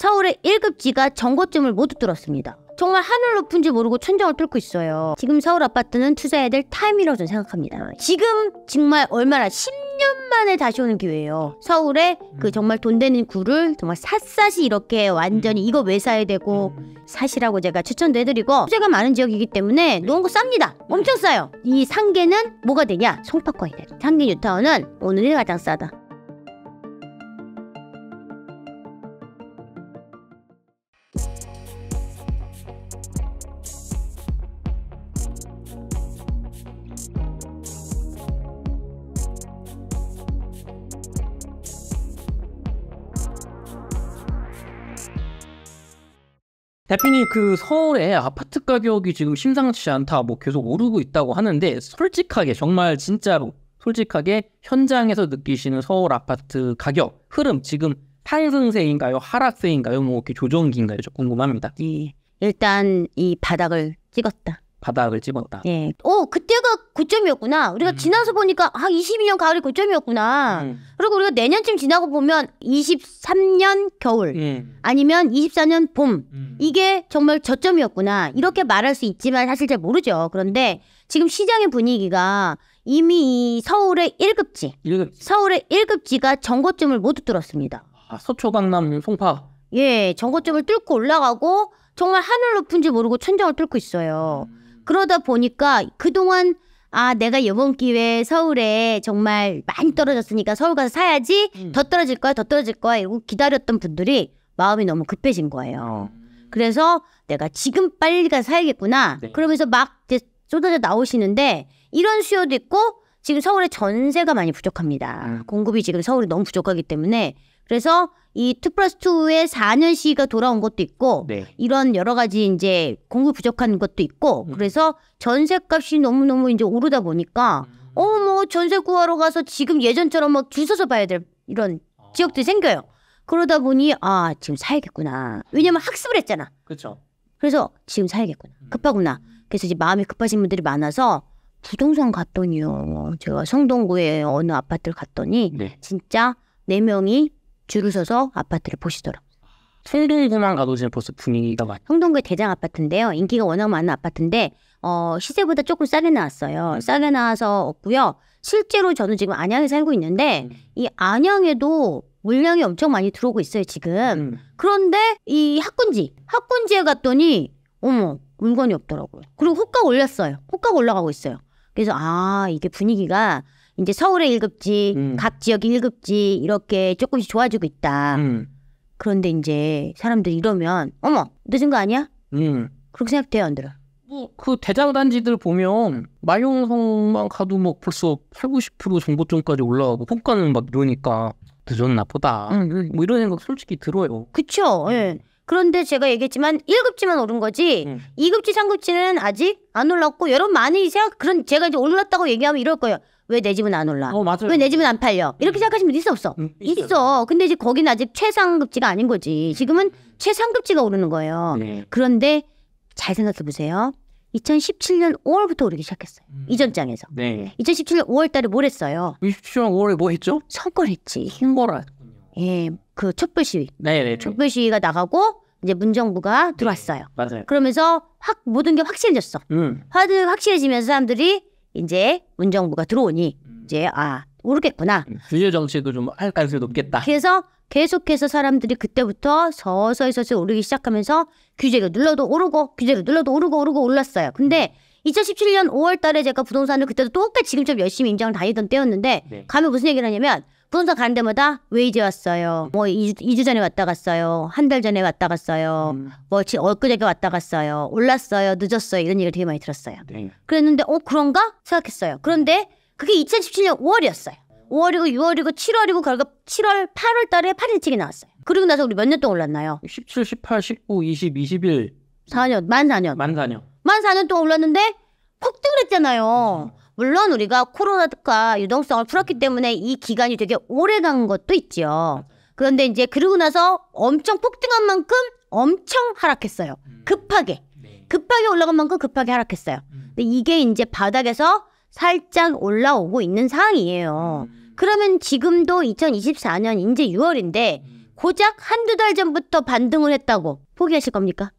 서울의 1급 지가 정거점을 모두 뚫었습니다. 정말 하늘 높은지 모르고 천장을 뚫고 있어요. 지금 서울 아파트는 투자해야 될 타임이라고 저는 생각합니다. 지금 정말 얼마나 10년 만에 다시 오는 기회예요. 서울에 그 음. 정말 돈 되는 구를 정말 샅샅이 이렇게 음. 완전히 이거 왜 사야 되고 사시라고 음. 제가 추천도 해드리고 투자가 많은 지역이기 때문에 노은거 네. 쌉니다. 네. 엄청 싸요. 이 상계는 뭐가 되냐? 송파권이 돼. 상계 뉴타운은 오늘이 가장 싸다. 대표님 그 서울의 아파트 가격이 지금 심상치 않다 뭐 계속 오르고 있다고 하는데 솔직하게 정말 진짜로 솔직하게 현장에서 느끼시는 서울 아파트 가격 흐름 지금 상승세인가요 하락세인가요 뭐 이렇게 조정기인가요 궁금합니다. 예, 일단 이 바닥을 찍었다. 바닥을 찍었다. 네. 예. 오, 어, 그때가 고점이었구나. 우리가 음. 지나서 보니까 아, 22년 가을이 고점이었구나. 음. 그리고 우리가 내년쯤 지나고 보면 23년 겨울 예. 음. 아니면 24년 봄 이게 정말 저점이었구나. 이렇게 말할 수 있지만 사실 잘 모르죠. 그런데 지금 시장의 분위기가 이미 서울의 1급지, 1급지. 서울의 1급지가 정거점을 모두 뚫었습니다. 아, 서초 강남 송파. 예, 정거점을 뚫고 올라가고 정말 하늘 높은지 모르고 천장을 뚫고 있어요. 음. 그러다 보니까 그동안 아, 내가 이번 기회에 서울에 정말 많이 떨어졌으니까 서울 가서 사야지. 음. 더 떨어질 거야, 더 떨어질 거야. 이러고 기다렸던 분들이 마음이 너무 급해진 거예요. 음. 그래서 내가 지금 빨리 가서 사야겠구나. 네. 그러면서 막 쏟아져 나오시는데 이런 수요도 있고 지금 서울에 전세가 많이 부족합니다. 음. 공급이 지금 서울이 너무 부족하기 때문에 그래서 이2 플러스 2의 4년 시가 기 돌아온 것도 있고 네. 이런 여러 가지 이제 공급 부족한 것도 있고 음. 그래서 전세값이 너무너무 이제 오르다 보니까 음. 어뭐 전세 구하러 가서 지금 예전처럼 막줄 서서 봐야 될 이런 어. 지역들이 생겨요. 그러다 보니 아 지금 사야겠구나. 왜냐면 음. 학습을 했잖아. 그렇죠. 그래서 지금 사야겠구나. 음. 급하구나. 그래서 이제 마음이 급하신 분들이 많아서 부동산 갔더니요. 제가 성동구에 어느 아파트를 갔더니 네. 진짜 네 명이 줄을 서서 아파트를 보시더라고요. 성동구만 가도 지금 벌써 분위기가 많 성동구의 대장 아파트인데요. 인기가 워낙 많은 아파트인데 어, 시세보다 조금 싸게 나왔어요. 음. 싸게 나와서 없고요. 실제로 저는 지금 안양에 살고 있는데 음. 이 안양에도 물량이 엄청 많이 들어오고 있어요 지금. 음. 그런데 이 학군지 학군지에 갔더니 어머 물건이 없더라고요. 그리고 호가 올렸어요. 호가 올라가고 있어요. 그래서 아 이게 분위기가 이제 서울의 1급지, 음. 각 지역 1급지 이렇게 조금씩 좋아지고 있다. 음. 그런데 이제 사람들이 러면 어머 늦은 거 아니야? 음. 그렇게 생각돼요 안 들어? 뭐 그 대장 단지들 보면 마용성만 가도 뭐 벌써 8, 90% 정보점까지 올라가고 폭가는 막 이러니까 늦었나 보다. 음, 뭐 이런 생각 솔직히 들어요. 그쵸. 예. 음. 그런데 제가 얘기했지만 1급지만 오른 거지 음. 2급지, 3급지는 아직 안 올랐고 여러분 많이 생각 그런 제가 이제 올랐다고 얘기하면 이럴 거예요. 왜내 집은 안 올라? 어, 왜내 집은 안 팔려? 이렇게 음. 생각하시면 있어 없어? 음, 있어 있어. 근데 이제 거긴 아직 최상급지가 아닌 거지. 지금은 최상급지가 오르는 거예요. 네. 그런데 잘 생각해 보세요. 2017년 5월부터 오르기 시작했어요. 음. 이전장에서. 네. 2017년 5월 달에 뭘 했어요? 2017년 5월에 뭐 했죠? 선거했지. 선거를 예. 그 촛불 시위. 네, 네. 촛불 시위가 나가고 이제 문정부가 들어왔어요. 네. 맞아요. 그러면서 확 모든 게 확실해졌어. 음. 확 확실해지면서 사람들이 이제 문정부가 들어오니 음. 이제 아 모르겠구나. 규제 음, 정책을좀 할 가능성이 높겠다. 그래서 계속해서 사람들이 그때부터 서서히 서서히 오르기 시작하면서 규제가 눌러도 오르고 규제가 눌러도 오르고 오르고 올랐어요. 근데 2017년 음. 5월 달에 제가 부동산을 그때도 똑같이 지금처럼 열심히 임장을 다니던 때였는데 네. 가면 무슨 얘기를 하냐면 부동산 가는 데마다 왜이제 왔어요. 음. 뭐 2주, 2주 전에 왔다 갔어요. 한 달 전에 왔다 갔어요. 음. 뭐 지, 엊그저께 왔다 갔어요. 올랐어요. 늦었어요. 이런 얘기를 되게 많이 들었어요. 네. 그랬는데 어 그런가 생각했어요. 그런데 그게 2017년 5월이었어요. 5월이고 6월이고 7월이고 결국 그러니까 7월 8월 달에 8일치기 나왔어요. 그리고 나서 우리 몇 년 동안 올랐나요? 17, 18, 19, 20, 21 4년 만 4년 만 4년 만 4년 동안 올랐는데 폭등을 했잖아요. 음. 물론 우리가 코로나가 유동성을 풀었기 음. 때문에 이 기간이 되게 오래 간 것도 있죠 그런데 이제 그러고 나서 엄청 폭등한 만큼 엄청 하락했어요. 음. 급하게. 네. 급하게 올라간 만큼 급하게 하락했어요. 음. 근데 이게 이제 바닥에서 살짝 올라오고 있는 상황이에요. 그러면 지금도 2024년 이제 6월인데 고작 한두 달 전부터 반등을 했다고 포기하실 겁니까?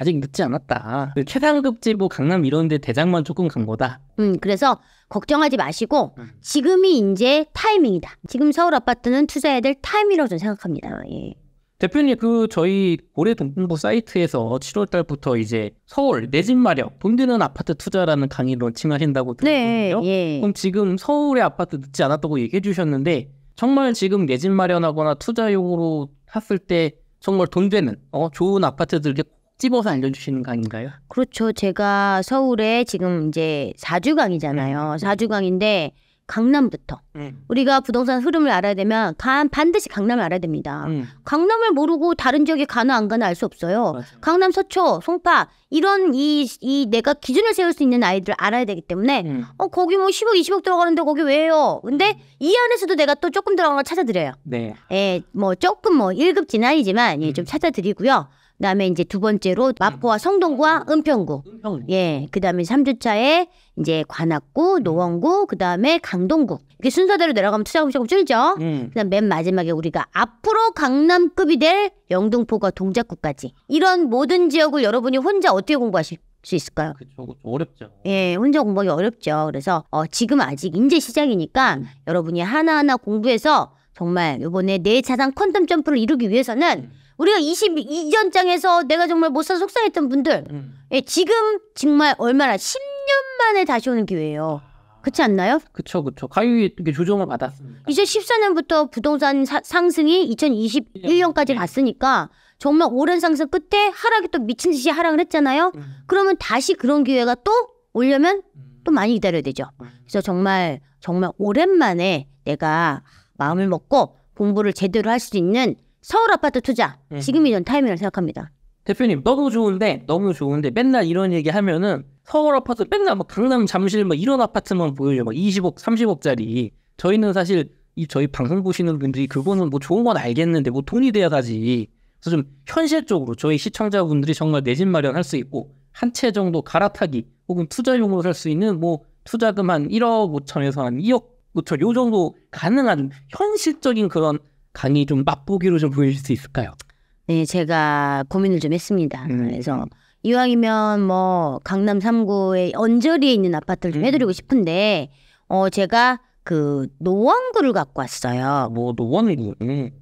아직 늦지 않았다. 그 최상급 지부 뭐 강남 이런데 대장만 조금 간 거다. 음, 그래서 걱정하지 마시고 음. 지금이 이제 타이밍이다. 지금 서울 아파트는 투자해야 될 타이밍이라고 저는 생각합니다. 예. 대표님 그 저희 올해 동부 사이트에서 7월 달부터 이제 서울 내집 마련 돈 드는 아파트 투자라는 강의 런칭하신다고 네, 들었거든요. 네, 예. 그럼 지금 서울의 아파트 늦지 않았다고 얘기해 주셨는데 정말 지금 내집 마련하거나 투자용으로 샀을 때 정말 돈 되는 어, 좋은 아파트들 이렇게 집어서 알려주시는 강인가요? 그렇죠. 제가 서울에 지금 이제 사주 강이잖아요. 음. 사주 강인데 강남부터 음. 우리가 부동산 흐름을 알아야 되면 간, 반드시 강남을 알아야 됩니다. 음. 강남을 모르고 다른 지역에 가나 안 가나 알 수 없어요. 맞아요. 강남 서초, 송파 이런 이, 이 내가 기준을 세울 수 있는 아이들을 알아야 되기 때문에 음. 어 거기 뭐 10억, 20억 들어가는데 거기 왜요? 근데 음. 이 안에서도 내가 또 조금 들어간 걸 찾아드려요. 네. 예, 뭐 조금 뭐 1급 진안이지만 예, 좀 음. 찾아드리고요. 그다음에 이제 두 번째로 음. 마포와 성동구와 은평구. 은평 예. 그다음에 삼주차에 이제 관악구, 음. 노원구, 그다음에 강동구. 이게 순서대로 내려가면 투자금조금 줄죠. 음. 그다음 맨 마지막에 우리가 앞으로 강남급이 될 영등포가 동작구까지 이런 모든 지역을 여러분이 혼자 어떻게 공부하실 수 있을까요? 그쵸, 그 어렵죠. 예, 혼자 공부하기 어렵죠. 그래서 어, 지금 아직 인제 시작이니까 음. 여러분이 하나하나 공부해서 정말 요번에내 자산 퀀텀 점프를 이루기 위해서는 음. 우리가 22전장에서 내가 정말 못사 속상했던 분들 음. 예, 지금 정말 얼마나 10년 만에 다시 오는 기회예요. 아. 그렇지 않나요? 그쵸 그쵸 가격이 이렇게 조정을 받았습니다. 2014년부터 부동산 사, 상승이 2021년까지 갔으니까 정말 오랜 상승 끝에 하락이 또 미친 듯이 하락을 했잖아요. 음. 그러면 다시 그런 기회가 또 오려면 음. 또 많이 기다려야 되죠. 음. 그래서 정말 정말 오랜만에 내가 마음을 먹고 공부를 제대로 할 수 있는 서울 아파트 투자 음. 예. 지금이 전 타이밍을 생각합니다. 대표님 너무 좋은데 너무 좋은데 맨날 이런 얘기 하면은 서울 아파트 맨날 막 뭐 강남 잠실 막 뭐 이런 아파트만 보여요. 막 뭐 20억, 30억짜리. 저희는 사실 이 저희 방송 보시는 분들이 그거는 뭐 좋은 건 알겠는데 뭐 돈이 돼야 가지. 그래서 좀 현실적으로 저희 시청자분들이 정말 내 집 마련할 수 있고 한 채 정도 갈아타기 혹은 투자용으로 살 수 있는 뭐 투자금 한 1억 5천에서 한 2억 5천 요 정도 가능한 현실적인 그런 강의 좀 맛보기로 좀 보여줄 수 있을까요? 네, 제가 고민을 좀 했습니다. 음. 그래서 이왕이면 뭐 강남 3구의 언저리에 있는 아파트를 좀 음. 해드리고 싶은데 어 제가 그 노원구를 갖고 왔어요. 뭐 노원구. 뭐, 예.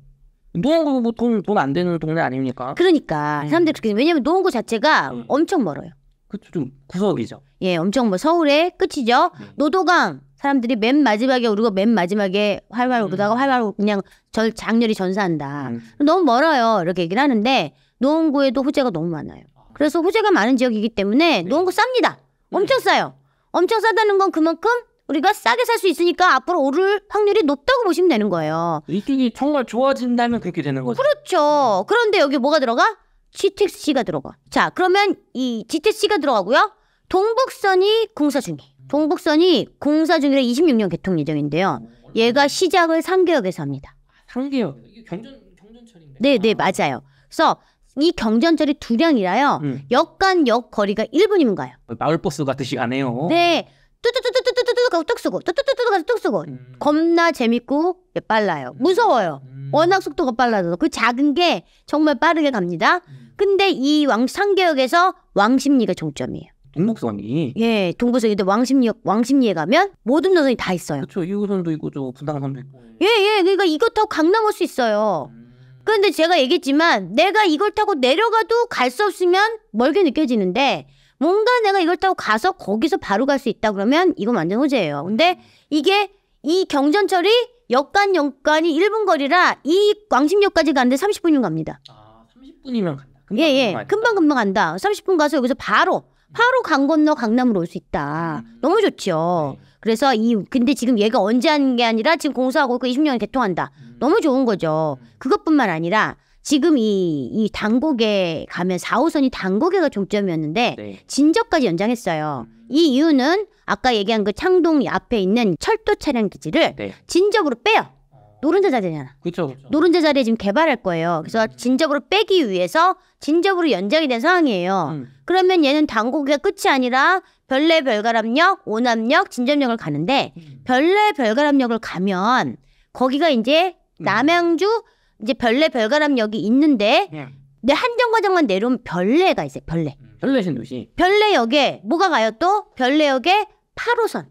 노원구 뭐돈돈안 되는 동네 아닙니까? 그러니까 음. 사람들이 그렇게 왜냐면 노원구 자체가 음. 엄청 멀어요. 그좀 구석이죠. 예, 엄청 뭐 서울의 끝이죠. 음. 노도강 사람들이 맨 마지막에 오르고 맨 마지막에 활활 오르다가 음. 활활 그냥 절 장렬히 전사한다. 음. 너무 멀어요. 이렇게 얘기를 하는데 노원구에도 후재가 너무 많아요. 그래서 후재가 많은 지역이기 때문에 네. 노원구 쌉니다. 엄청 네. 싸요. 엄청 싸다는 건 그만큼 우리가 싸게 살 수 있으니까 앞으로 오를 확률이 높다고 보시면 되는 거예요. 이득이 정말 좋아진다면 그렇게 되는 거죠. 그렇죠. 그런데 여기 뭐가 들어가? GTX가 들어가. 자, 그러면 이 GTX가 들어가고요. 동북선이 공사 중이에요. 동북선이 공사 중이라 26년 개통 예정인데요. 얘가 시작을 3개역에서 합니다. 아, 상계역 경전 경전철인가 네, 네, 맞아요. 그래서 이 경전철이 두 량이라요. 음. 역간역 거리가 1분이면 가요. 마을버스 같듯이 가네요. 네. 뚜뚜뚜뚜뚜뚜뚜 가고 뚝 쓰고 뚜뚜뚜뚜 가서 뚝 쓰고 음. 겁나 재밌고 예, 빨라요. 음. 무서워요. 음. 워낙 속도가 빨라져서 그 작은 게 정말 빠르게 갑니다. 음. 근데 이 왕 상계역에서 왕십리가 종점이에요. 동북선이 예 동북선인데 왕십리 왕십리에 가면 모든 노선이 다 있어요. 그렇죠 이호선도 있고 저 분당선도 있고. 예예 예, 그러니까 이거 타고 강남 올 수 있어요. 음. 그런데 제가 얘기했지만 내가 이걸 타고 내려가도 갈 수 없으면 멀게 느껴지는데 뭔가 내가 이걸 타고 가서 거기서 바로 갈 수 있다 그러면 이건 완전 호재예요. 근데 이게 이 경전철이 역간 역간이 1분 거리라 이왕십리까지 가는데 30분이면 갑니다. 아, 30분이면 간다. 예, 예. 금방 금방 간다. 30분 가서 여기서 바로 바로 강 건너 강남으로 올 수 있다. 음. 너무 좋죠. 네. 그래서 이 근데 지금 얘가 언제 하는 게 아니라 지금 공사하고 그 20년이 개통한다. 음. 너무 좋은 거죠. 음. 그것뿐만 아니라 지금 이, 이 당곡에 가면 4호선이 당곡에가 종점이었는데 네. 진저까지 연장했어요. 이 이유는 아까 얘기한 그 창동 앞에 있는 철도 차량 기지를 네. 진저으로 빼요. 노른자 자리잖아. 그렇죠. 노른자 자리 에 지금 개발할 거예요. 그래서 음. 진접으로 빼기 위해서 진접으로 연장이 된 상황이에요. 음. 그러면 얘는 당고기가 끝이 아니라 별내 별가람역 오남역, 진접역을 가는데 음. 별내 별가람역을 가면 거기가 이제 음. 남양주 이제 별내 별가람역이 있는데 네. 내 한정 과정만 내려오면 별내가 있어요. 별내. 음. 별내 신도시. 별내역에 뭐가 가요 또? 별내역에 8호선.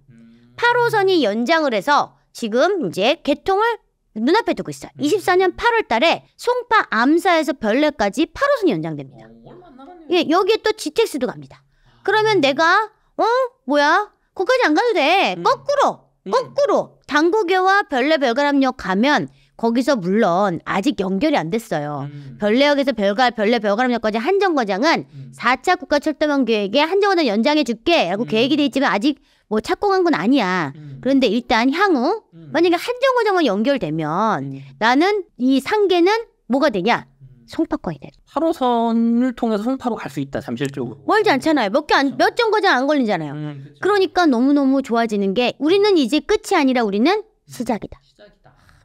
8호선이 연장을 해서 지금 이제 개통을 눈앞에 두고 있어요. 24년 음. 8월 달에 송파 암사에서 별내까지 8호선이 연장됩니다. 어, 예, 여기에 또 GTX도 갑니다. 그러면 아. 내가 어? 뭐야? 거기까지 안 가도 돼. 음. 거꾸로. 음. 거꾸로 당고교와 별내 별가람역 가면 거기서 물론 아직 연결이 안 됐어요. 음. 별내역에서 별갈 별내 별가람역까지 한정거장은 음. 4차 국가철도망 계획에 한정거장 연장해 줄게라고 음. 계획이 돼 있지만 아직 뭐 착공한 건 아니야. 음. 그런데 일단 향후 음. 만약에 한정호정을 연결되면 음. 나는 이 상계는 뭐가 되냐? 음. 송파권이 돼. 8호선을 통해서 송파로 갈 수 있다. 잠실 쪽으로. 멀지 않잖아요. 몇 개안몇 그렇죠. 정거장 안 걸리잖아요. 음, 그렇죠. 그러니까 너무너무 좋아지는 게 우리는 이제 끝이 아니라 우리는 음. 시작이다. 시작이다.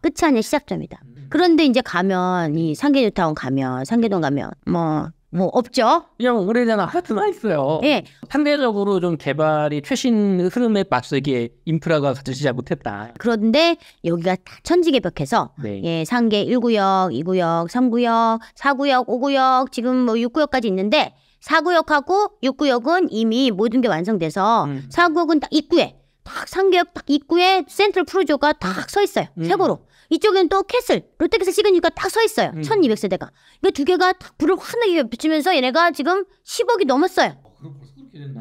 끝이 아니라 시작점이다. 그런데 이제 가면 이 상계뉴타운 가면 상계동 가면 뭐뭐 없죠? 그냥 오래된 아파트만 있어요. 예. 상대적으로 좀 개발이 최신 흐름에 맞서기에 인프라가 갖추지 잘 못했다. 그런데 여기가 다 천지개벽해서 네. 예, 상계 1구역, 2구역, 3구역, 4구역, 5구역 지금 뭐 6구역까지 있는데 4구역하고 6구역은 이미 모든 게 완성돼서 음. 4구역은 딱 입구에 딱 상계역 딱 입구에 센트럴 프로조가 딱 서 있어요. 음. 세고로. 이쪽엔 또 캐슬, 롯데캐슬 시그니가딱 서 있어요. 음. 1200세대가. 이거 두 개가 딱 불을 환하게 비추면서 얘네가 지금 10억이 넘었어요. 어,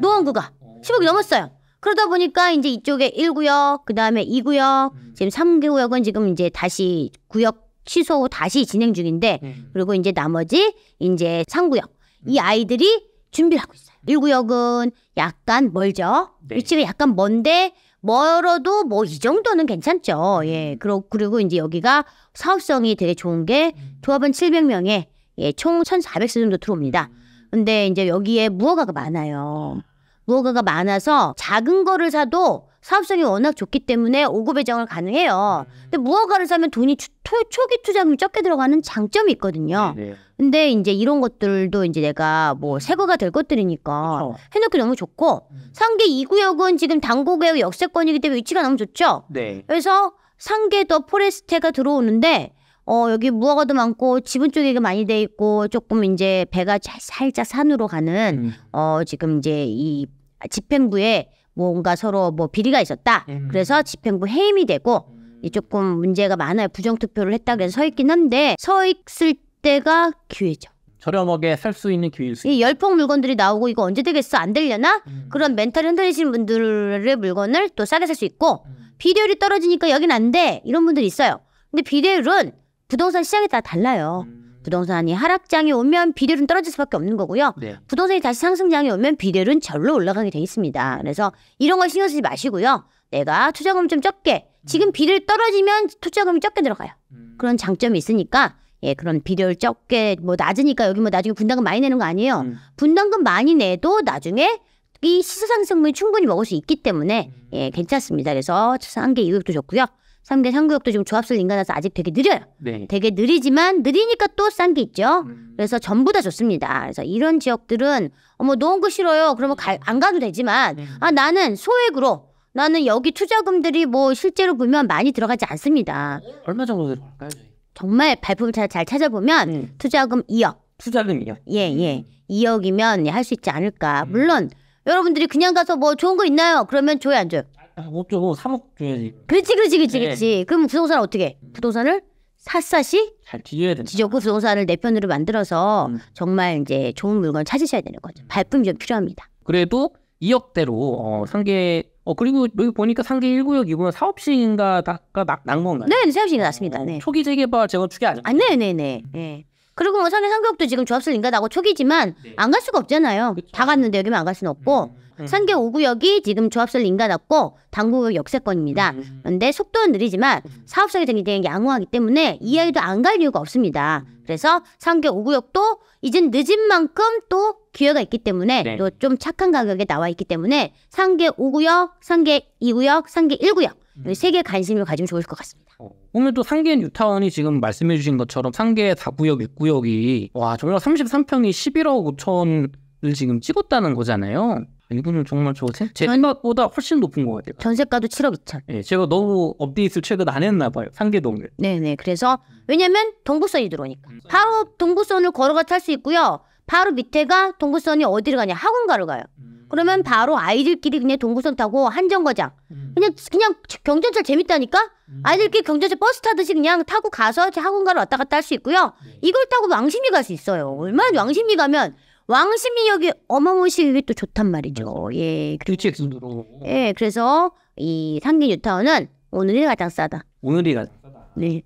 노원구가 10억이 어. 넘었어요. 그러다 보니까 이제 이쪽에 1구역, 그 다음에 2구역, 음. 지금 3구역은 지금 이제 다시 구역 취소 후 다시 진행 중인데, 음. 그리고 이제 나머지 이제 3구역. 이 음. 아이들이 준비를 하고 있어요. 1구역은 약간 멀죠? 네. 위치가 약간 먼데, 멀어도 뭐 이 정도는 괜찮죠. 예. 음. 그리고, 그리고 이제 여기가 사업성이 되게 좋은 게 음. 조합은 700명에 예, 총 1,400세 정도 들어옵니다. 음. 근데 이제 여기에 무허가가 많아요. 아. 무허가가 많아서 작은 거를 사도 사업성이 워낙 좋기 때문에 오급 배정을 가능해요. 네. 근데 무허가를 사면 돈이 초, 초기 투자금이 적게 들어가는 장점이 있거든요. 네, 네. 근데 이제 이런 것들도 이제 내가 뭐 새거가 음. 될 것들이니까 그렇죠. 해놓기 너무 좋고 음. 상계 2구역은 지금 당구구역 역세권이기 때문에 위치가 너무 좋죠. 네. 그래서 상계 더 포레스트가 들어오는데 어 여기 무화과도 많고 지분 쪽에 많이 돼 있고 조금 이제 배가 살짝 산으로 가는 음. 어 지금 이제 이 집행부에 뭔가 서로 뭐 비리가 있었다. 음. 그래서 집행부 해임이 되고 음. 이 조금 문제가 많아요. 부정 투표를 했다 그래서 서 있긴 한데 서 있을 때 이때가 기회죠. 저렴하게 살 수 있는 기회일 수이 열풍 물건들이 나오고 이거 언제 되겠어 안 되려나 음. 그런 멘탈 흔들리신 분들의 물건을 또 싸게 살 수 있고 음. 비대율이 떨어지니까 여긴 안 돼 이런 분들이 있어요 근데 비대율은 부동산 시장에 따라 달라요 음. 부동산이 하락장이 오면 비대율은 떨어질 수밖에 없는 거고요 네. 부동산이 다시 상승장이 오면 비대율은 절로 올라가게 돼 있습니다 그래서 이런 걸 신경 쓰지 마시고요 내가 투자금 좀 적게 지금 음. 비대율 떨어지면 투자금이 적게 들어가요 음. 그런 장점이 있으니까 예, 그런 비료를 적게 뭐 낮으니까 여기 뭐 나중에 분담금 많이 내는 거 아니에요. 음. 분담금 많이 내도 나중에 이 시세상승분이 충분히 먹을 수 있기 때문에 음. 예, 괜찮습니다. 그래서 상계 이육도 좋고요. 상계 상교육도 지금 조합술 인간화서 아직 되게 느려요. 네. 되게 느리지만 느리니까 또 싼 게 있죠. 음. 그래서 전부 다 좋습니다. 그래서 이런 지역들은 어머 노원 거 싫어요. 그러면 가, 안 가도 되지만 네. 아 나는 소액으로 나는 여기 투자금들이 뭐 실제로 보면 많이 들어가지 않습니다. 얼마 정도 들어갈까요? 정말 발품을 잘, 잘 찾아보면 음. 투자금 2억. 투자금 2억. 예, 예. 2억이면 음. 할수 있지 않을까. 음. 물론 여러분들이 그냥 가서 뭐 좋은 거 있나요? 그러면 줘야 안 줘요? 아, 못 아, 뭐 줘. 3억 뭐 줘야지. 그렇지, 그렇지, 그렇지, 네. 그렇지. 그럼 부동산을 어떻게? 해? 음. 부동산을 샅샅이 잘 뒤져야 된다. 지적고 부동산을 내 편으로 만들어서 음. 정말 이제 좋은 물건 찾으셔야 되는 거죠. 음. 발품이 좀 필요합니다. 그래도 2억대로 어, 상계 어 그리고 여기 보니까 상계 1구역 2구역 사업시인가 가 낙낙먹나요? 네, 사업시인가 났습니다. 어, 네. 초기 재개발 재건축이 아니죠? 아, 네, 네, 네. 네. 그리고 뭐 상계 상계업도 지금 조합설 인가나고 초기지만 네. 안갈 수가 없잖아요. 그쵸. 다 갔는데 여기만 안 갈 수는 없고. 음. 음. 상계 5구역이 지금 조합설 인가답고 당구역 역세권입니다. 음. 그런데 속도는 느리지만 음. 사업성이 굉장히 양호하기 때문에 이아이도 안 갈 이유가 없습니다. 음. 그래서 상계 5구역도 이젠 늦은 만큼 또 기회가 있기 때문에 네. 또좀 착한 가격에 나와 있기 때문에 상계 5구역, 상계 2구역, 상계 1구역 음. 이세개 관심을 가지면 좋을 것 같습니다. 어, 보면 또 상계 뉴타운이 지금 말씀해 주신 것처럼 상계 4구역, 6구역이 와, 저희가 33평이 11억 5천을 지금 찍었다는 거잖아요. 이분은 정말 저 제, 제 생각보다 훨씬 높은 것 같아요. 전세가도 7억 2천. 예, 제가 너무 업데이트를 최근 안 했나 봐요. 상계동을. 네네. 그래서 왜냐면 동부선이 들어오니까. 바로 동부선을 걸어가 탈 수 있고요. 바로 밑에가 동부선이 어디를 가냐 학원가를 가요. 그러면 바로 아이들끼리 그냥 동부선 타고 한정거장 그냥 그냥 경전철 재밌다니까 아이들끼리 경전철 버스 타듯이 그냥 타고 가서 학원가를 왔다 갔다 할 수 있고요. 이걸 타고 왕십리 갈 수 있어요. 얼마나 왕십리 가면 왕심이 여기 어마무시 이게 또 좋단 말이죠. 네. 예. 일찍 순으로. 예, 그래서 이 상계 뉴타운은 오늘이 가장 싸다. 오늘이 가장 싸다. 네.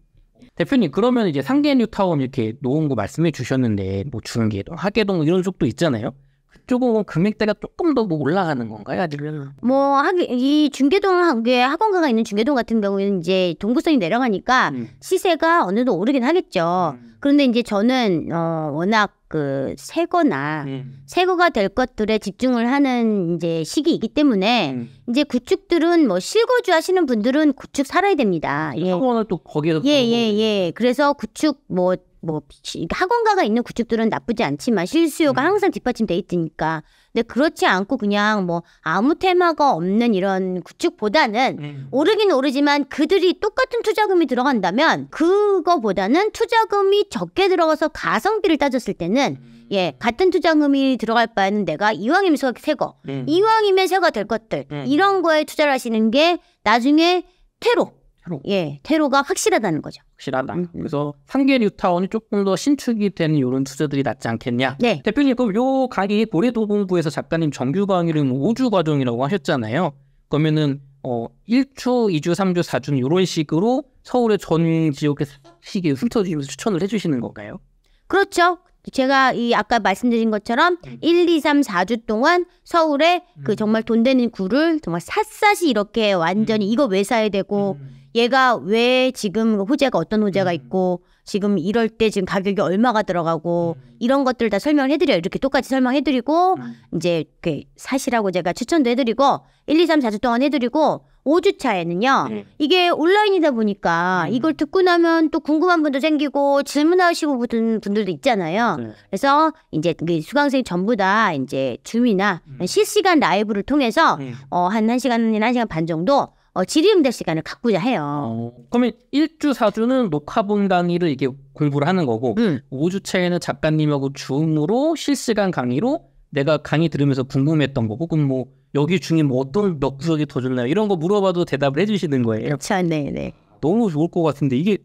대표님 그러면 이제 상계 뉴타운 이렇게 놓은 거 말씀해 주셨는데 뭐 중계동, 하계동 이런 쪽도 있잖아요. 그쪽은 금액대가 조금 더 뭐 올라가는 건가요? 아니면 뭐 하기 이 중계동 학교에 학원가가 있는 중계동 같은 경우에는 이제 동구성이 내려가니까 음. 시세가 어느 정도 오르긴 하겠죠. 음. 그런데 이제 저는 어 워낙 그세거나 음. 새거가 될 것들에 집중을 하는 이제 시기이기 때문에 음. 이제 구축들은 뭐 실거주 하시는 분들은 구축 살아야 됩니다. 예. 학원을 또 거기에서 예예예. 예, 예. 그래서 구축 뭐뭐 학원가가 있는 구축들은 나쁘지 않지만 실수요가 음. 항상 뒷받침돼 있으니까 근데 그렇지 않고 그냥 뭐 아무 테마가 없는 이런 구축보다는 음. 오르긴 오르지만 그들이 똑같은 투자금이 들어간다면 그거보다는 투자금이 적게 들어가서 가성비를 따졌을 때는 음. 예 같은 투자금이 들어갈 바에는 내가 이왕이면 새거 네. 이왕이면 새가 될 것들 네. 이런 거에 투자를 하시는 게 나중에 퇴로 테러. 예, 테러가 확실하다는 거죠. 확실하다. 음. 그래서 상계 뉴타운이 조금 더 신축이 되는 이런 투자들이 낫지 않겠냐. 네. 대표님 그럼 요 강의 고래도봉부에서 작가님 정규 강의를 5주 뭐 과정이라고 하셨잖아요. 그러면은 어 1주, 2주, 3주, 4주 이런 식으로 서울의 전 지역에 시기 훑어주면서 추천을 해주시는 건가요? 그렇죠. 제가 이 아까 말씀드린 것처럼 음. 1, 2, 3, 4주 동안 서울에 그 음. 그 정말 돈 되는 구를 정말 샅샅이 이렇게 완전히 음. 이거 왜 사야 되고 음. 얘가 왜 지금 호재가 어떤 호재가 음. 있고 지금 이럴 때 지금 가격이 얼마가 들어가고 음. 이런 것들 다 설명을 해드려요. 이렇게 똑같이 설명해드리고 음. 이제 그 사시라고 제가 추천도 해드리고 1, 2, 3, 4주 동안 해드리고 5주 차에는요. 네. 이게 온라인이다 보니까 네. 이걸 듣고 나면 또 궁금한 분도 생기고 질문하시고 분들, 분들도 있잖아요. 네. 그래서 이제 그 수강생 전부 다 이제 줌이나 실시간 라이브를 통해서 네. 어, 한 1시간이나 1시간 반 정도 어, 질의응답 시간을 갖고자 해요. 어, 그러면 1주, 4주는 녹화본 강의를 이게 공부를 하는 거고 음. 5주차에는 작가님하고 줌으로 실시간 강의로 내가 강의 들으면서 궁금했던 거 혹은 뭐 여기 중에 뭐 어떤 몇 구석이 더 좋나요? 이런 거 물어봐도 대답을 해주시는 거예요. 그렇죠. 네네. 네. 너무 좋을 것 같은데 이게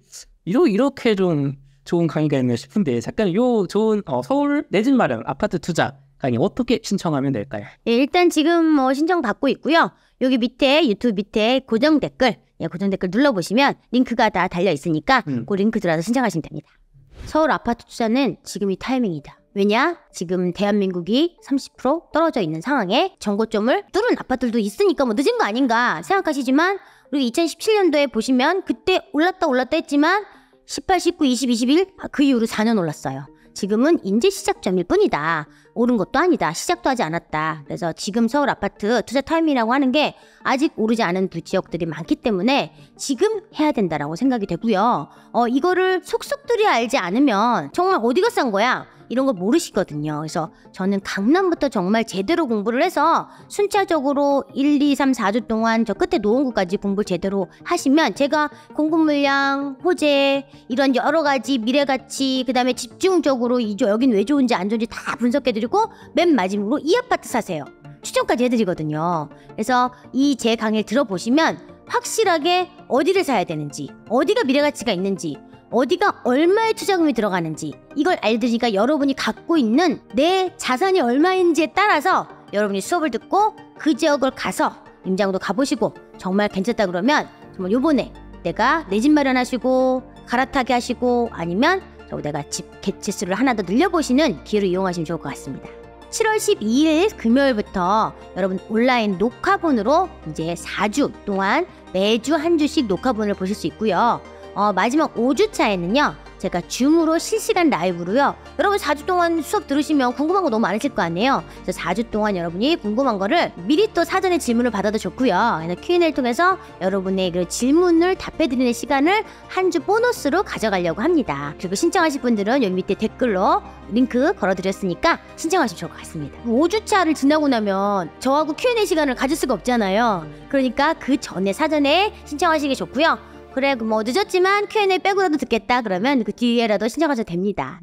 이렇게좀 좋은 강의가 있나 싶은데 잠깐 요 좋은 어, 서울 내집 마련 아파트 투자 강의 어떻게 신청하면 될까요? 예, 일단 지금 뭐 신청 받고 있고요. 여기 밑에 유튜브 밑에 고정 댓글 예, 고정 댓글 눌러보시면 링크가 다 달려 있으니까 음. 그 링크 들어서 신청하시면 됩니다. 서울 아파트 투자는 지금이 타이밍이다. 왜냐? 지금 대한민국이 30% 떨어져 있는 상황에 정고점을 뚫은 아파트들도 있으니까 뭐 늦은 거 아닌가 생각하시지만 우리 2017년도에 보시면 그때 올랐다 올랐다 했지만 18, 19, 20, 21 그 이후로 4년 올랐어요. 지금은 인재 시작점일 뿐이다. 오른 것도 아니다. 시작도 하지 않았다. 그래서 지금 서울 아파트 투자 타임이라고 하는 게 아직 오르지 않은 두 지역들이 많기 때문에 지금 해야 된다라고 생각이 되고요. 어, 이거를 속속들이 알지 않으면 정말 어디가 싼 거야? 이런 거 모르시거든요. 그래서 저는 강남부터 정말 제대로 공부를 해서 순차적으로 1, 2, 3, 4주 동안 저 끝에 노원구까지 공부 제대로 하시면 제가 공급 물량, 호재 이런 여러 가지 미래 가치 그다음에 집중적으로 이 여긴 왜 좋은지 안 좋은지 다 분석해 알드리고맨 마지막으로 이 아파트 사세요. 추천까지 해드리거든요. 그래서 이 제 강의를 들어보시면 확실하게 어디를 사야 되는지, 어디가 미래가치가 있는지, 어디가 얼마의 투자금이 들어가는지 이걸 알려드리니까 여러분이 갖고 있는 내 자산이 얼마인지에 따라서 여러분이 수업을 듣고 그 지역을 가서 임장도 가보시고 정말 괜찮다 그러면 정말 요번에 내가 내 집 마련하시고 갈아타게 하시고 아니면 더군다가집 개체수를 하나 더 늘려보시는 기회를 이용하시면 좋을 것 같습니다. 7월 12일 금요일부터 여러분 온라인 녹화본으로 이제 4주 동안 매주 한 주씩 녹화본을 보실 수 있고요. 어, 마지막 5주 차에는요. 제가 줌으로 실시간 라이브로요. 여러분 4주 동안 수업 들으시면 궁금한 거 너무 많으실 거 아니에요. 그래서 4주 동안 여러분이 궁금한 거를 미리 또 사전에 질문을 받아도 좋고요. 그래서 통해서 여러분의 그 질문을 답해드리는 시간을 한 주 보너스로 가져가려고 합니다. 그리고 신청하실 분들은 여기 밑에 댓글로 링크 걸어드렸으니까 신청하시면 좋을 것 같습니다. 5주차를 지나고 나면 저하고 Q&A 시간을 가질 수가 없잖아요. 그러니까 그 전에 사전에 신청하시기 좋고요. 그래 그뭐 늦었지만 Q&A 빼고라도 듣겠다 그러면 그 뒤에라도 신청하셔도 됩니다.